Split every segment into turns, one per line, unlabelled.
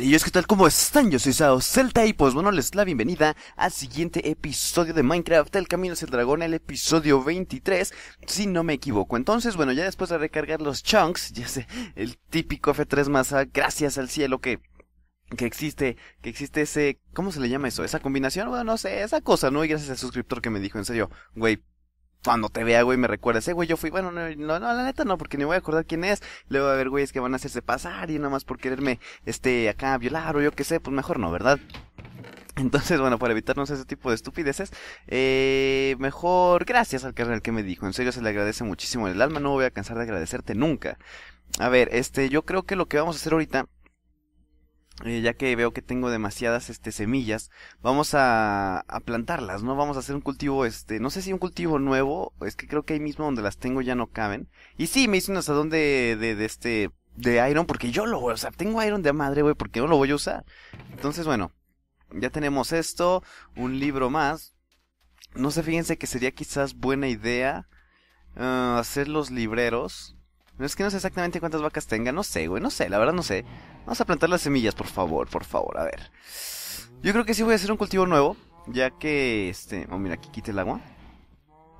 y es que tal? ¿Cómo están? Yo soy Sao Celta y pues bueno, les la bienvenida al siguiente episodio de Minecraft El Camino hacia el Dragón, el episodio 23, si no me equivoco. Entonces, bueno, ya después de recargar los chunks, ya sé, el típico F3 más ah, gracias al cielo que que existe, que existe ese, ¿cómo se le llama eso? Esa combinación, bueno, no sé, esa cosa, ¿no? Y gracias al suscriptor que me dijo, en serio, güey, cuando te vea, güey, me recuerdas, eh, güey, yo fui, bueno, no, no, la neta no, porque ni voy a acordar quién es, luego va a haber güeyes que van a hacerse pasar y nada más por quererme, este, acá violar o yo qué sé, pues mejor no, ¿verdad? Entonces, bueno, para evitarnos ese tipo de estupideces, eh, mejor gracias al carnal que me dijo. En serio, se le agradece muchísimo el alma, no voy a cansar de agradecerte nunca. A ver, este, yo creo que lo que vamos a hacer ahorita eh, ya que veo que tengo demasiadas este semillas vamos a, a, plantarlas no vamos a hacer un cultivo este no sé si un cultivo nuevo es que creo que ahí mismo donde las tengo ya no caben y sí me hice un asadón de, de, este de iron porque yo lo voy o sea tengo iron de madre güey porque no lo voy a usar entonces bueno ya tenemos esto un libro más no sé fíjense que sería quizás buena idea eh, hacer los libreros no es que no sé exactamente cuántas vacas tenga, no sé, güey, no sé, la verdad no sé. Vamos a plantar las semillas, por favor, por favor, a ver. Yo creo que sí voy a hacer un cultivo nuevo, ya que, este, oh, mira, aquí quite el agua.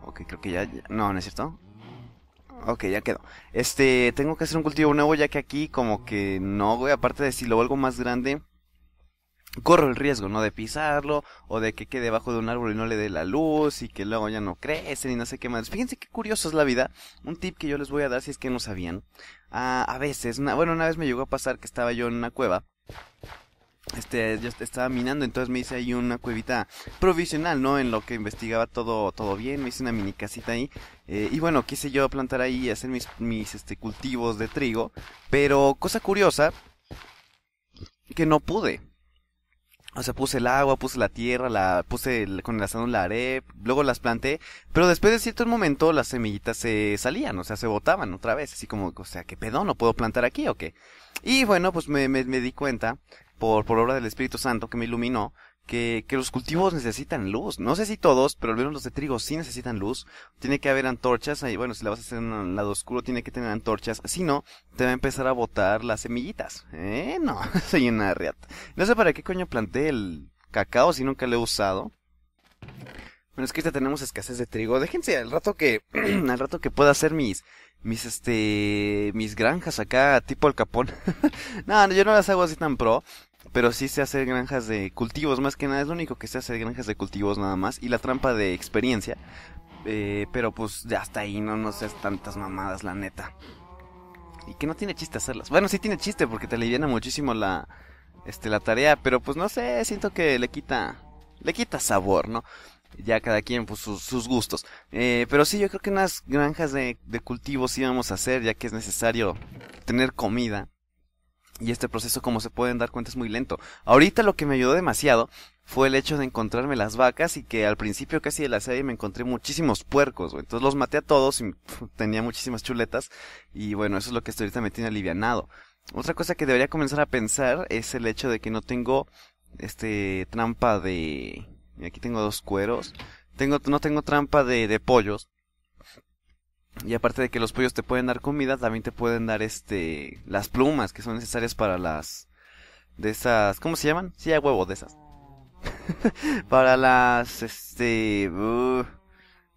Ok, creo que ya, no, no es cierto. Ok, ya quedó. Este, tengo que hacer un cultivo nuevo, ya que aquí como que no, güey, aparte de si lo algo más grande, corro el riesgo, ¿no? De pisarlo o de que quede debajo de un árbol y no le dé la luz y que luego ya no crecen y no sé qué más. Fíjense qué curiosa es la vida. Un tip que yo les voy a dar si es que no sabían. a veces, una, bueno, una vez me llegó a pasar que estaba yo en una cueva. Este, yo estaba minando, entonces me hice ahí una cuevita provisional, ¿no? En lo que investigaba todo, todo bien, me hice una mini casita ahí. Eh, y bueno, quise yo plantar ahí y hacer mis, mis este, cultivos de trigo. Pero cosa curiosa, que no pude o sea, puse el agua, puse la tierra, la puse con el asado la haré, luego las planté, pero después de cierto momento las semillitas se salían, o sea, se botaban otra vez, así como, o sea, ¿qué pedo? ¿No puedo plantar aquí o qué? Y bueno, pues me, me, me di cuenta, por, por obra del Espíritu Santo que me iluminó, que, los cultivos necesitan luz. No sé si todos, pero al menos los de trigo sí necesitan luz. Tiene que haber antorchas. ahí. bueno, si la vas a hacer en un lado oscuro, tiene que tener antorchas. Si no, te va a empezar a botar las semillitas. Eh, no, soy una reata. No sé para qué coño planté el cacao si nunca lo he usado. Bueno, es que ahorita tenemos escasez de trigo. Déjense al rato que, al rato que pueda hacer mis, mis este mis granjas acá tipo el capón no, yo no las hago así tan pro pero sí se hace granjas de cultivos, más que nada, es lo único que se hace granjas de cultivos nada más, y la trampa de experiencia, eh, pero pues ya hasta ahí, no no sé tantas mamadas, la neta. Y que no tiene chiste hacerlas. Bueno, sí tiene chiste porque te aliviana muchísimo la, este, la tarea, pero pues no sé, siento que le quita, le quita sabor, ¿no? Ya cada quien, pues sus, gustos. Eh, pero sí, yo creo que unas granjas de, de cultivos sí vamos a hacer, ya que es necesario tener comida y este proceso, como se pueden dar cuenta, es muy lento. Ahorita lo que me ayudó demasiado fue el hecho de encontrarme las vacas y que al principio casi de la serie me encontré muchísimos puercos, Entonces los maté a todos y tenía muchísimas chuletas. Y bueno, eso es lo que estoy ahorita me tiene alivianado. Otra cosa que debería comenzar a pensar es el hecho de que no tengo este trampa de... Y aquí tengo dos cueros. Tengo, no tengo trampa de, de pollos. Y aparte de que los pollos te pueden dar comida, también te pueden dar este las plumas que son necesarias para las de esas, ¿cómo se llaman? Sí, a huevo de esas. para las este uh,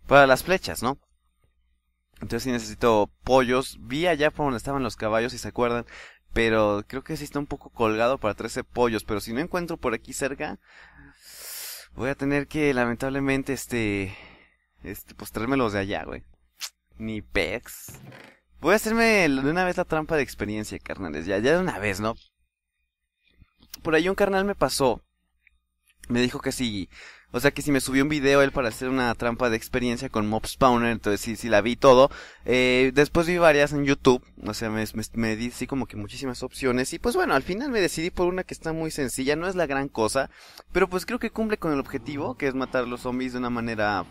para las flechas, ¿no? Entonces sí necesito pollos. Vi allá por donde estaban los caballos, si se acuerdan, pero creo que sí está un poco colgado para 13 pollos, pero si no encuentro por aquí cerca voy a tener que lamentablemente este este pues trármelos de allá, güey. Ni pex. Voy a hacerme de una vez la trampa de experiencia, carnales. Ya, ya de una vez, ¿no? Por ahí un carnal me pasó. Me dijo que sí. O sea que si me subió un video él para hacer una trampa de experiencia con Mob Spawner, entonces sí, sí la vi todo. Eh, después vi varias en YouTube, o sea, me, me, di así como que muchísimas opciones. Y pues bueno, al final me decidí por una que está muy sencilla, no es la gran cosa, pero pues creo que cumple con el objetivo, que es matar los zombies de una manera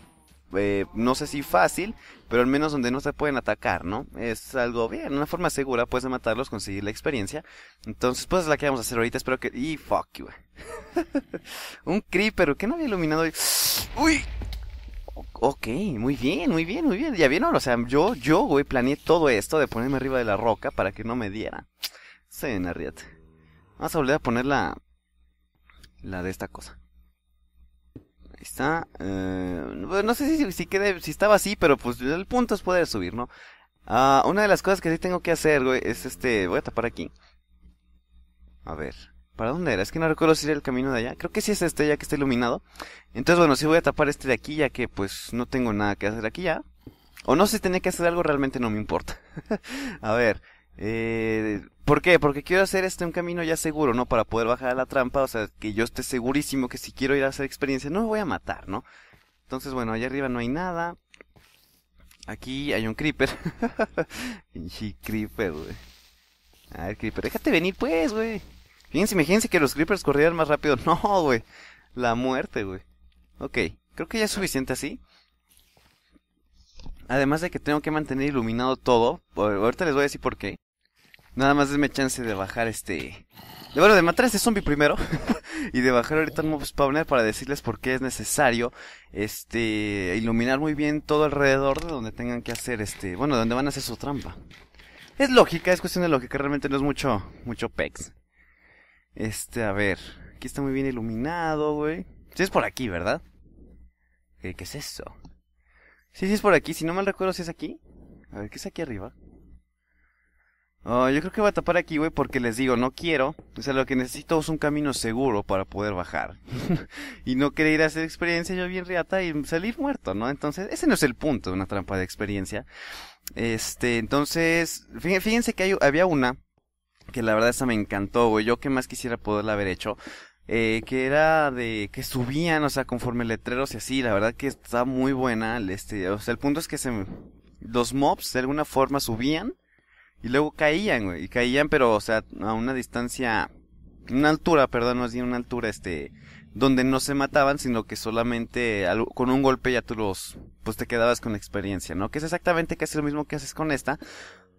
eh, no sé si fácil, pero al menos donde no se pueden atacar, ¿no? Es algo bien, una forma segura, pues, de matarlos, conseguir la experiencia. Entonces, pues, es la que vamos a hacer ahorita, espero que... ¡Y fuck you! Un creeper, que no había iluminado? ¡Uy! Ok, muy bien, muy bien, muy bien. Ya vieron, o sea, yo, yo, güey, planeé todo esto de ponerme arriba de la roca para que no me diera. Se sí, Vamos a volver a poner la... La de esta cosa. Está. Eh, no sé si, si, si estaba así, pero pues el punto es poder subir, ¿no? Ah, una de las cosas que sí tengo que hacer, güey, es este. Voy a tapar aquí. A ver. ¿Para dónde era? Es que no recuerdo si era el camino de allá. Creo que sí es este, ya que está iluminado. Entonces, bueno, sí voy a tapar este de aquí, ya que pues no tengo nada que hacer aquí ya. O no sé si tenía que hacer algo, realmente no me importa. a ver. Eh, ¿Por qué? Porque quiero hacer este un camino ya seguro, ¿no? Para poder bajar a la trampa, o sea, que yo esté segurísimo que si quiero ir a hacer experiencia, no me voy a matar, ¿no? Entonces, bueno, allá arriba no hay nada. Aquí hay un creeper. Pinche creeper, güey. A ver, creeper, déjate venir, pues, güey. Fíjense, imagínense que los creepers corrieran más rápido. No, güey. La muerte, güey. Ok, creo que ya es suficiente así. Además de que tengo que mantener iluminado todo. Ahorita les voy a decir por qué. Nada más denme chance de bajar este... bueno, de matar a este zombie primero. y de bajar ahorita un mob spawner para decirles por qué es necesario este iluminar muy bien todo alrededor de donde tengan que hacer este... Bueno, donde van a hacer su trampa. Es lógica, es cuestión de lógica. Realmente no es mucho, mucho pex. Este, a ver. Aquí está muy bien iluminado, güey. Sí es por aquí, ¿verdad? ¿Qué, es eso? Sí, sí es por aquí. Si no mal recuerdo, si ¿sí es aquí. A ver, ¿qué es aquí arriba? Ah, yo creo que voy a tapar aquí, güey, porque les digo, no quiero. O sea, lo que necesito es un camino seguro para poder bajar. y no querer ir a hacer experiencia yo bien riata y salir muerto, ¿no? Entonces, ese no es el punto de una trampa de experiencia. Este, entonces, fíjense que hay, había una que la verdad esa me encantó, güey. Yo que más quisiera poderla haber hecho. Eh, que era de que subían, o sea, conforme letreros y así, la verdad que está muy buena, este, o sea, el punto es que se, los mobs de alguna forma subían y luego caían, güey. Y caían, pero, o sea, a una distancia. Una altura, perdón, no una altura, este. Donde no se mataban, sino que solamente con un golpe ya tú los. Pues te quedabas con experiencia, ¿no? Que es exactamente casi lo mismo que haces con esta.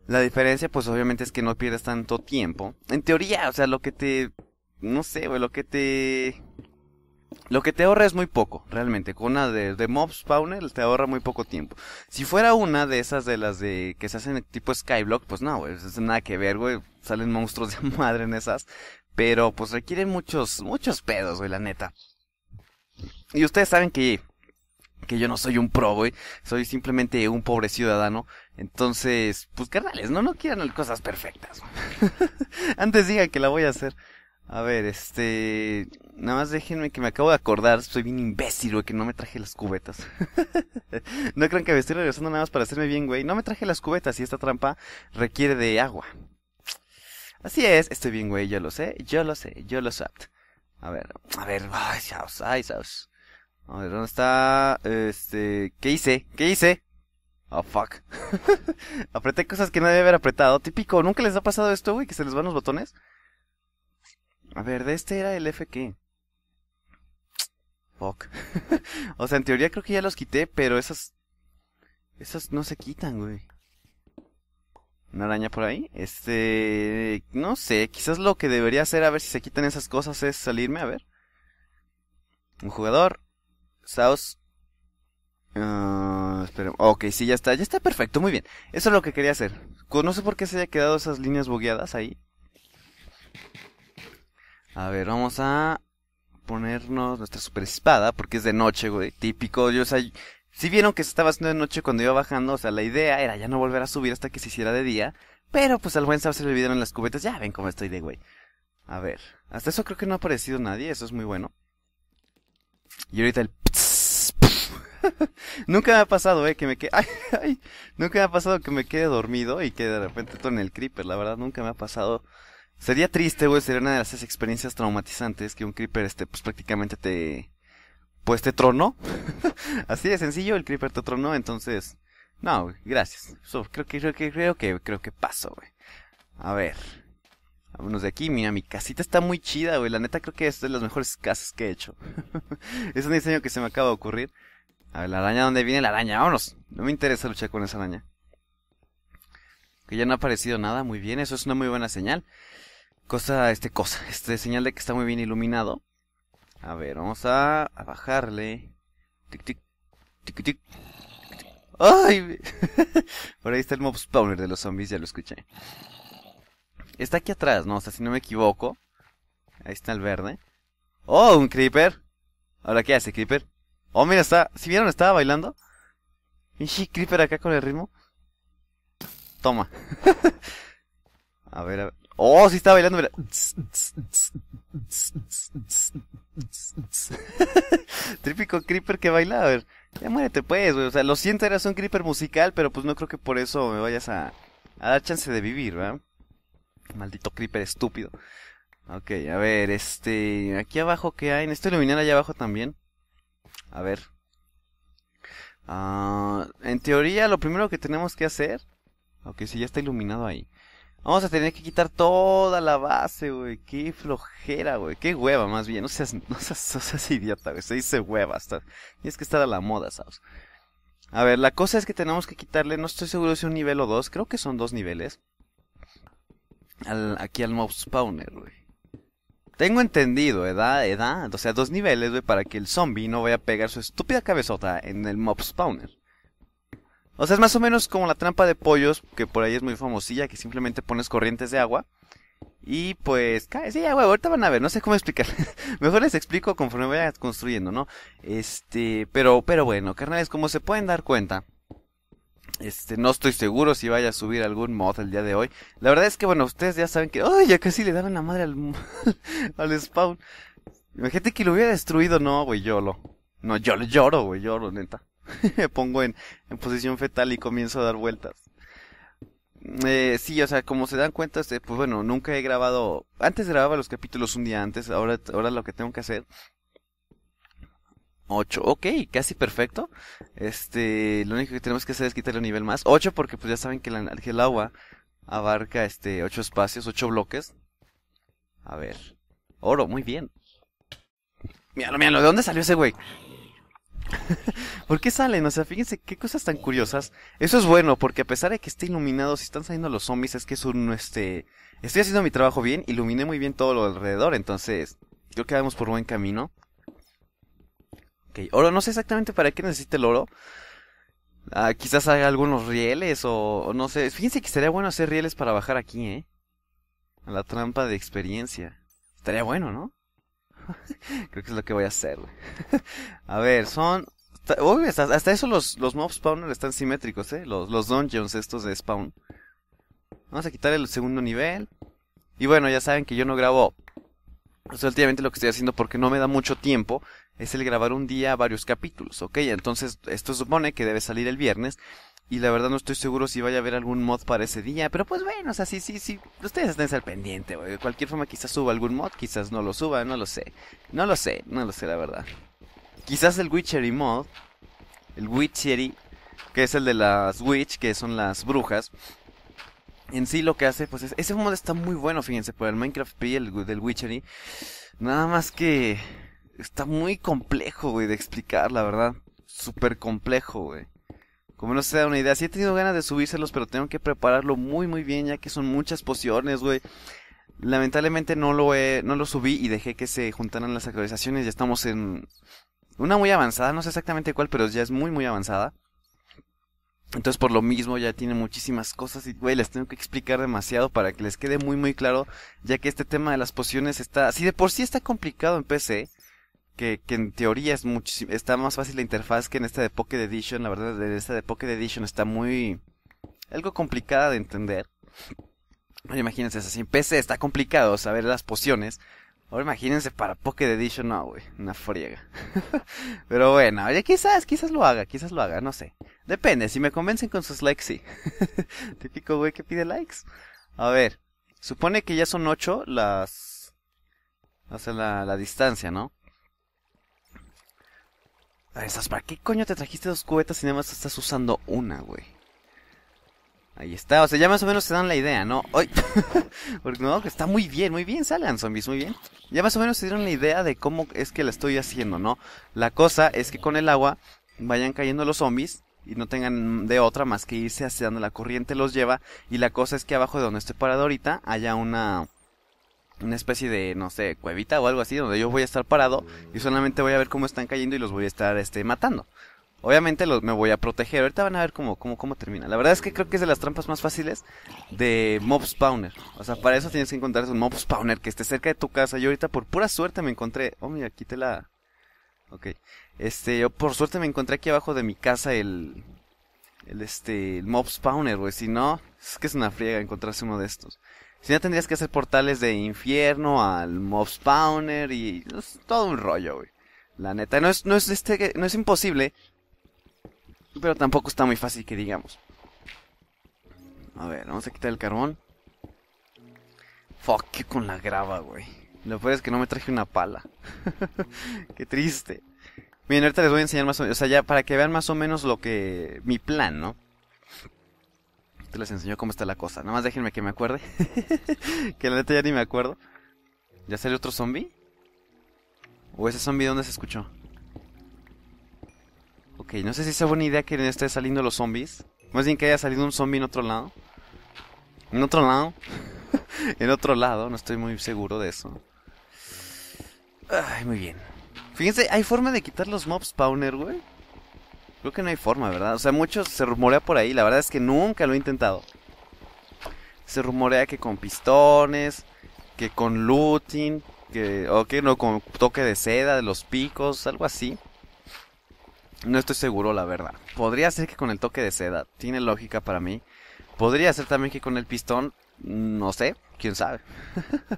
La diferencia, pues obviamente es que no pierdes tanto tiempo. En teoría, o sea, lo que te. No sé, güey, lo que te lo que te ahorra es muy poco, realmente. Con una de, de, Mob Spawner te ahorra muy poco tiempo. Si fuera una de esas de las de que se hacen tipo Skyblock, pues no, güey. Es nada que ver, güey. Salen monstruos de madre en esas. Pero pues requieren muchos, muchos pedos, güey, la neta. Y ustedes saben que, que yo no soy un pro, güey. Soy simplemente un pobre ciudadano. Entonces, pues carnales, no, no quieran cosas perfectas. Antes diga que la voy a hacer. A ver, este. Nada más déjenme que me acabo de acordar, soy bien imbécil, güey, que no me traje las cubetas. no crean que me estoy regresando nada más para hacerme bien, güey. No me traje las cubetas y esta trampa requiere de agua. Así es, estoy bien, güey, yo lo sé, yo lo sé, yo lo sé. A ver, a ver, ay, ya ay, A ver, ¿dónde está? Este, ¿qué hice? ¿Qué hice? Oh, fuck. Apreté cosas que no debe haber apretado. Típico, ¿nunca les ha pasado esto, güey? Que se les van los botones. A ver, de este era el F que... o sea, en teoría creo que ya los quité, pero esas... Esas no se quitan, güey. Una araña por ahí. Este... No sé, quizás lo que debería hacer a ver si se quitan esas cosas es salirme, a ver. Un jugador. Saos. Ah, ok, sí, ya está. Ya está perfecto, muy bien. Eso es lo que quería hacer. No sé por qué se haya quedado esas líneas bugueadas ahí. A ver, vamos a ponernos nuestra super espada, porque es de noche, güey, típico. Yo, o sea, si vieron que se estaba haciendo de noche cuando iba bajando, o sea, la idea era ya no volver a subir hasta que se hiciera de día. Pero pues al buen saber se le olvidaron las cubetas. Ya ven cómo estoy de güey. A ver, hasta eso creo que no ha aparecido nadie, eso es muy bueno. Y ahorita el... nunca me ha pasado, eh, que me quede... Ay, ay, nunca me ha pasado que me quede dormido y que de repente en el creeper. La verdad, nunca me ha pasado Sería triste, güey, sería una de esas experiencias traumatizantes que un creeper, este, pues prácticamente te... Pues te tronó. Así de sencillo, el creeper te tronó, entonces... No, gracias. So, creo que, creo que, creo que, creo que paso, güey. A ver. Vámonos de aquí, mira, mi casita está muy chida, güey. La neta creo que es de las mejores casas que he hecho. es un diseño que se me acaba de ocurrir. A ver, la araña, ¿dónde viene la araña? Vámonos. No me interesa luchar con esa araña. Que ya no ha aparecido nada, muy bien, eso es una muy buena señal. Cosa, este, cosa, este, señal de que está muy bien iluminado. A ver, vamos a, bajarle. Tic, tic, tic, tic. ¡Ay! Por ahí está el mob spawner de los zombies, ya lo escuché. Está aquí atrás, ¿no? O sea, si no me equivoco. Ahí está el verde. ¡Oh, un creeper! Ahora, ¿qué hace, creeper? Oh, mira, está... ¿Si vieron? Estaba bailando. Y creeper acá con el ritmo. Toma. a ver, a ver. Oh, sí está bailando. Mira. Típico creeper que baila. A ver, ya muérete pues, O sea, lo siento, eras un creeper musical, pero pues no creo que por eso me vayas a, a dar chance de vivir, ¿verdad? Maldito creeper estúpido. Ok, a ver, este... Aquí abajo, ¿qué hay? Necesito iluminar allá abajo también. A ver. Ah, en teoría, lo primero que tenemos que hacer... Ok, si ya está iluminado ahí. Vamos a tener que quitar toda la base, güey. Qué flojera, güey. Qué hueva, más bien. No seas, no seas, idiota, güey. Se dice hueva. Hasta... Tienes que estar a la moda, ¿sabes? A ver, la cosa es que tenemos que quitarle, no estoy seguro si un nivel o dos, creo que son dos niveles. aquí al mob spawner, güey. Tengo entendido, edad, edad, o sea, dos niveles, güey, para que el zombie no vaya a pegar su estúpida cabezota en el mob spawner. O sea, es más o menos como la trampa de pollos, que por ahí es muy famosilla, que simplemente pones corrientes de agua. Y pues, sí, ya, güey, ahorita van a ver, no sé cómo explicar. Mejor les explico conforme vaya construyendo, ¿no? Este, pero, pero bueno, carnales, como se pueden dar cuenta, este, no estoy seguro si vaya a subir algún mod el día de hoy. La verdad es que, bueno, ustedes ya saben que, ¡ay! ya casi le daban la madre al, al spawn. Imagínate que lo hubiera destruido, no, güey, yo lo. No, yo lo lloro, güey, lloro, neta. me pongo en, en, posición fetal y comienzo a dar vueltas. Eh, sí, o sea, como se dan cuenta, este, pues bueno, nunca he grabado. Antes grababa los capítulos un día antes, ahora, ahora lo que tengo que hacer 8, ok, casi perfecto. Este, lo único que tenemos que hacer es quitarle un nivel más. 8 porque pues ya saben que, la, el agua abarca este 8 espacios, 8 bloques. A ver. Oro, muy bien. Míralo, míralo, ¿de dónde salió ese güey? ¿Por qué salen? O sea, fíjense qué cosas tan curiosas. Eso es bueno, porque a pesar de que esté iluminado, si están saliendo los zombies, es que es un, este... Estoy haciendo mi trabajo bien, iluminé muy bien todo lo alrededor, entonces creo que vamos por buen camino. Ok, oro, no sé exactamente para qué necesite el oro. Ah, quizás haga algunos rieles o, no sé. Fíjense que estaría bueno hacer rieles para bajar aquí, ¿eh? A la trampa de experiencia. Estaría bueno, ¿no? Creo que es lo que voy a hacer, a ver, son... Obvio, hasta, eso los, los mobs spawner están simétricos, ¿eh? Los, los dungeons estos de spawn. Vamos a quitar el segundo nivel. Y bueno, ya saben que yo no grabo... Pues, últimamente lo que estoy haciendo porque no me da mucho tiempo es el grabar un día varios capítulos, ¿ok? Entonces, esto supone que debe salir el viernes y la verdad no estoy seguro si vaya a haber algún mod para ese día. Pero pues bueno, o sea, sí, sí, sí. Ustedes estén al pendiente, güey. De cualquier forma quizás suba algún mod, quizás no lo suba, no lo sé. No lo sé, no lo sé, la verdad. Quizás el Witchery mod. El Witchery. Que es el de las Witch, que son las brujas. En sí lo que hace, pues es... Ese mod está muy bueno, fíjense, por el Minecraft P el, del Witchery. Nada más que... Está muy complejo, güey, de explicar, la verdad. Súper complejo, güey. Como no se da una idea, sí he tenido ganas de subírselos, pero tengo que prepararlo muy muy bien ya que son muchas pociones, güey. Lamentablemente no lo he, no lo subí y dejé que se juntaran las actualizaciones. Ya estamos en una muy avanzada, no sé exactamente cuál, pero ya es muy muy avanzada. Entonces por lo mismo ya tiene muchísimas cosas y güey, les tengo que explicar demasiado para que les quede muy muy claro, ya que este tema de las pociones está, si de por sí está complicado en PC, que, que en teoría es muchísimo, está más fácil la interfaz que en esta de Pocket Edition, la verdad, en esta de Pocket Edition está muy, algo complicada de entender. no imagínense, si en PC está complicado saber las pociones, ahora imagínense para Pocket Edition, no, güey, una friega. Pero bueno, oye, quizás, quizás lo haga, quizás lo haga, no sé. Depende, si me convencen con sus likes, sí. Típico güey que pide likes. A ver, supone que ya son 8 las... O sea, la, la distancia, ¿no? ¿para qué coño te trajiste dos cubetas y nada más estás usando una, güey? Ahí está, o sea, ya más o menos se dan la idea, ¿no? ¡Ay! Porque no, está muy bien, muy bien, salen zombies, muy bien. Ya más o menos se dieron la idea de cómo es que la estoy haciendo, ¿no? La cosa es que con el agua vayan cayendo los zombies y no tengan de otra más que irse hacia donde la corriente los lleva. Y la cosa es que abajo de donde estoy parado ahorita haya una una especie de, no sé, cuevita o algo así, donde yo voy a estar parado y solamente voy a ver cómo están cayendo y los voy a estar este, matando. Obviamente me voy a proteger. Ahorita van a ver cómo, cómo, cómo termina. La verdad es que creo que es de las trampas más fáciles de mob spawner. O sea, para eso tienes que encontrar un mob spawner que esté cerca de tu casa. Yo ahorita por pura suerte me encontré... Oh, mira, te la... Ok. Este, yo por suerte me encontré aquí abajo de mi casa el... El este... El mob spawner, güey. Si no, es que es una friega encontrarse uno de estos. Si no, tendrías que hacer portales de infierno al mob spawner y todo un rollo, güey. La neta, no es, no, es este, no es imposible, pero tampoco está muy fácil que digamos. A ver, vamos a quitar el carbón. Fuck, ¿qué con la grava, güey. Lo peor es que no me traje una pala. Qué triste. Miren, ahorita les voy a enseñar más o menos, o sea, ya para que vean más o menos lo que... mi plan, ¿no? les enseñó cómo está la cosa. Nada más déjenme que me acuerde. que la neta ya ni me acuerdo. ¿Ya salió otro zombie? ¿O ese zombie dónde se escuchó? Ok, no sé si es buena idea que esté saliendo los zombies. Más bien que haya salido un zombie en otro lado. En otro lado. en otro lado, no estoy muy seguro de eso. Ay, muy bien. Fíjense, hay forma de quitar los mobs spawner, güey. Creo que no hay forma, ¿verdad? O sea, mucho se rumorea por ahí. La verdad es que nunca lo he intentado. Se rumorea que con pistones, que con looting, que, o que no, con toque de seda, de los picos, algo así. No estoy seguro, la verdad. Podría ser que con el toque de seda, tiene lógica para mí. Podría ser también que con el pistón, no sé, quién sabe.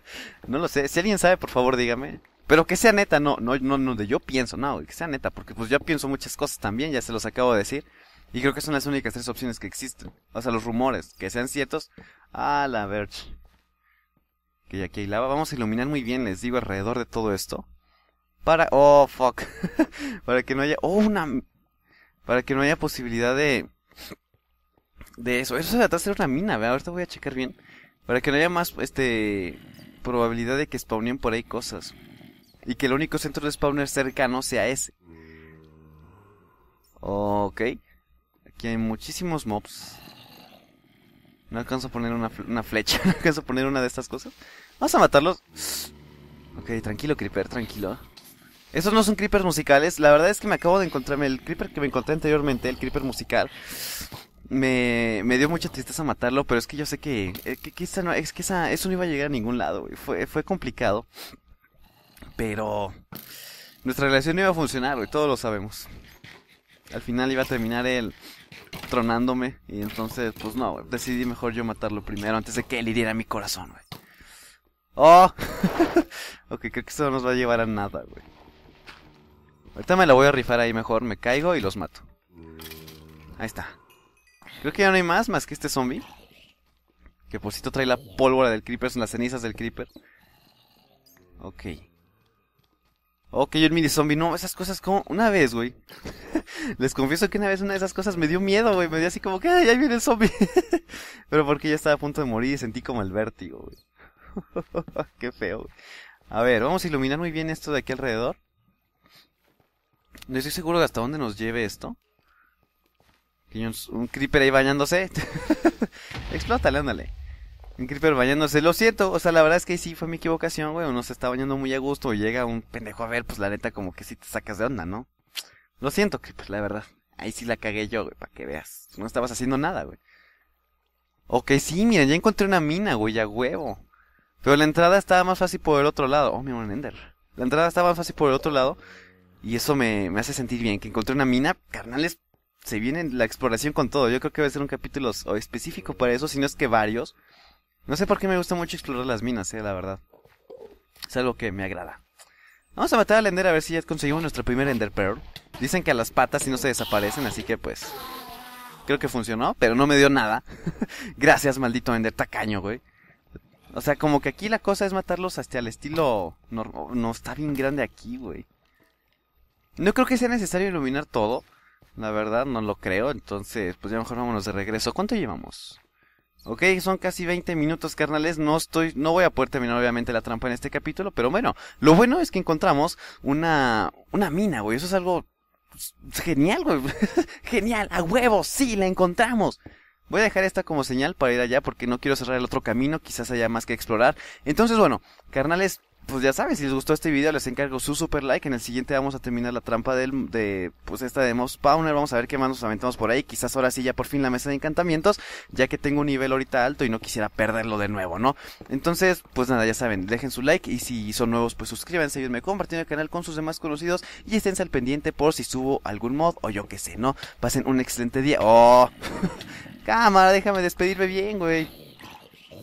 no lo sé. Si alguien sabe, por favor, dígame. Pero que sea neta, no, no, no, no, de yo pienso, no, que sea neta, porque pues yo pienso muchas cosas también, ya se los acabo de decir. Y creo que son las únicas tres opciones que existen. O sea, los rumores, que sean ciertos. A la verge. Que ya aquí hay lava. Vamos a iluminar muy bien, les digo, alrededor de todo esto. Para. Oh, fuck. para que no haya. Oh, una. Para que no haya posibilidad de. De eso. Eso se trata de ser una mina, ¿verdad? Ahorita voy a checar bien. Para que no haya más, este. Probabilidad de que spawnen por ahí cosas y que el único centro de spawner cercano sea ese. Ok. Aquí hay muchísimos mobs. No alcanzo a poner una, flecha. No alcanzo a poner una de estas cosas. Vamos a matarlos. Ok, tranquilo, Creeper, tranquilo. Esos no son creepers musicales. La verdad es que me acabo de encontrarme. El creeper que me encontré anteriormente, el creeper musical. Me, me dio mucha tristeza matarlo, pero es que yo sé que, eh, que, no, es que eso no iba a llegar a ningún lado. Fue, fue complicado pero nuestra relación no iba a funcionar, güey, todos lo sabemos. Al final iba a terminar él tronándome y entonces, pues no, decidí mejor yo matarlo primero antes de que él hiriera mi corazón, güey. ¡Oh! ok, creo que esto no nos va a llevar a nada, güey. Ahorita me la voy a rifar ahí mejor, me caigo y los mato. Ahí está. Creo que ya no hay más, más que este zombie. Que por cierto trae la pólvora del Creeper, son las cenizas del Creeper. Ok. Ok, yo el mini zombie. No, esas cosas como. Una vez, güey. Les confieso que una vez una de esas cosas me dio miedo, güey. Me dio así como que, ay, ahí viene el zombie. Pero porque ya estaba a punto de morir y sentí como el vértigo, güey. Qué feo, güey. A ver, vamos a iluminar muy bien esto de aquí alrededor. No estoy seguro de hasta dónde nos lleve esto. un creeper ahí bañándose. Explótale, ándale. Un creeper bañándose, lo siento, o sea, la verdad es que sí fue mi equivocación, güey, uno se está bañando muy a gusto y llega un pendejo a ver, pues la neta como que sí te sacas de onda, ¿no? Lo siento, creeper, la verdad. Ahí sí la cagué yo, güey, para que veas. No estabas haciendo nada, güey. Ok, sí, mira, ya encontré una mina, güey, a huevo. Pero la entrada estaba más fácil por el otro lado. Oh, mi un Ender. La entrada estaba más fácil por el otro lado. Y eso me, me hace sentir bien. Que encontré una mina, carnales, se viene la exploración con todo. Yo creo que va a ser un capítulo específico para eso, si no es que varios. No sé por qué me gusta mucho explorar las minas, eh, la verdad. Es algo que me agrada. Vamos a matar al Ender a ver si ya conseguimos nuestro primer Ender Pearl. Dicen que a las patas y no se desaparecen, así que pues... Creo que funcionó, pero no me dio nada. Gracias, maldito Ender tacaño, güey. O sea, como que aquí la cosa es matarlos hasta el estilo... No, oh, no está bien grande aquí, güey. No creo que sea necesario iluminar todo. La verdad, no lo creo. Entonces, pues ya mejor vámonos de regreso. ¿Cuánto llevamos? Ok, son casi 20 minutos, carnales. No estoy, no voy a poder terminar obviamente la trampa en este capítulo, pero bueno, lo bueno es que encontramos una, una mina, güey. Eso es algo genial, güey. genial, a huevo, sí, la encontramos. Voy a dejar esta como señal para ir allá porque no quiero cerrar el otro camino, quizás haya más que explorar. Entonces, bueno, carnales, pues ya saben, si les gustó este video les encargo su super like. En el siguiente vamos a terminar la trampa del, de pues esta de Moss Vamos a ver qué más nos aventamos por ahí. Quizás ahora sí ya por fin la mesa de encantamientos, ya que tengo un nivel ahorita alto y no quisiera perderlo de nuevo, ¿no? Entonces, pues nada, ya saben, dejen su like y si son nuevos pues suscríbanse, ayúdenme compartiendo el canal con sus demás conocidos y esténse al pendiente por si subo algún mod o yo qué sé, ¿no? Pasen un excelente día. ¡Oh! Cámara, déjame despedirme bien, güey.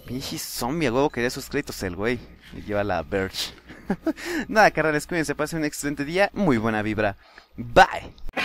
Pinche zombie, huevo, quería sus créditos el güey. lleva la Birch. Nada, carnales, cuídense, pasen un excelente día. Muy buena vibra. Bye.